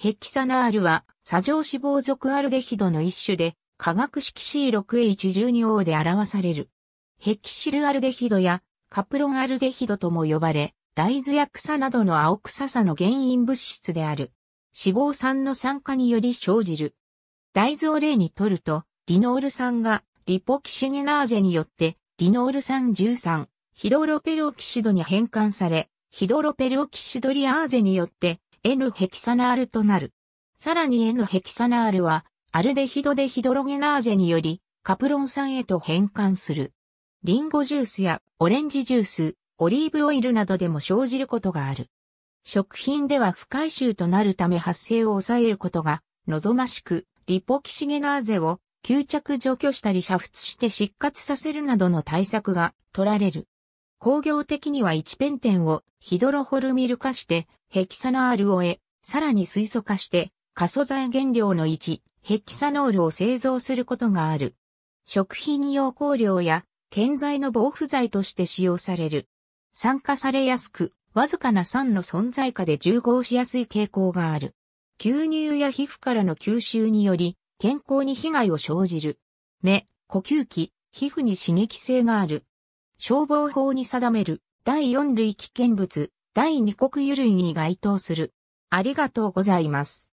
ヘキサナールは、砂上脂肪属アルデヒドの一種で、化学式 C6H12O で表される。ヘキシルアルデヒドやカプロンアルデヒドとも呼ばれ、大豆や草などの青臭さの原因物質である。脂肪酸の酸化により生じる。大豆を例にとると、リノール酸がリポキシゲナーゼによって、リノール酸13、ヒドロペルオキシドに変換され、ヒドロペルオキシドリアーゼによって、N ヘキサナールとなる。さらに N ヘキサナールは、アルデヒドデヒドロゲナーゼにより、カプロン酸へと変換する。リンゴジュースやオレンジジュース、オリーブオイルなどでも生じることがある。食品では不回収となるため発生を抑えることが望ましく、リポキシゲナーゼを吸着除去したり煮沸して失活させるなどの対策が取られる。工業的には1ペンテンをヒドロホルミル化してヘキサナールを得、さらに水素化して過素剤原料の1、ヘキサノールを製造することがある。食品用香料や建材の防腐剤として使用される。酸化されやすく、わずかな酸の存在下で重合しやすい傾向がある。吸入や皮膚からの吸収により、健康に被害を生じる。目、呼吸器、皮膚に刺激性がある。消防法に定める第4類危険物第2国油類に該当する。ありがとうございます。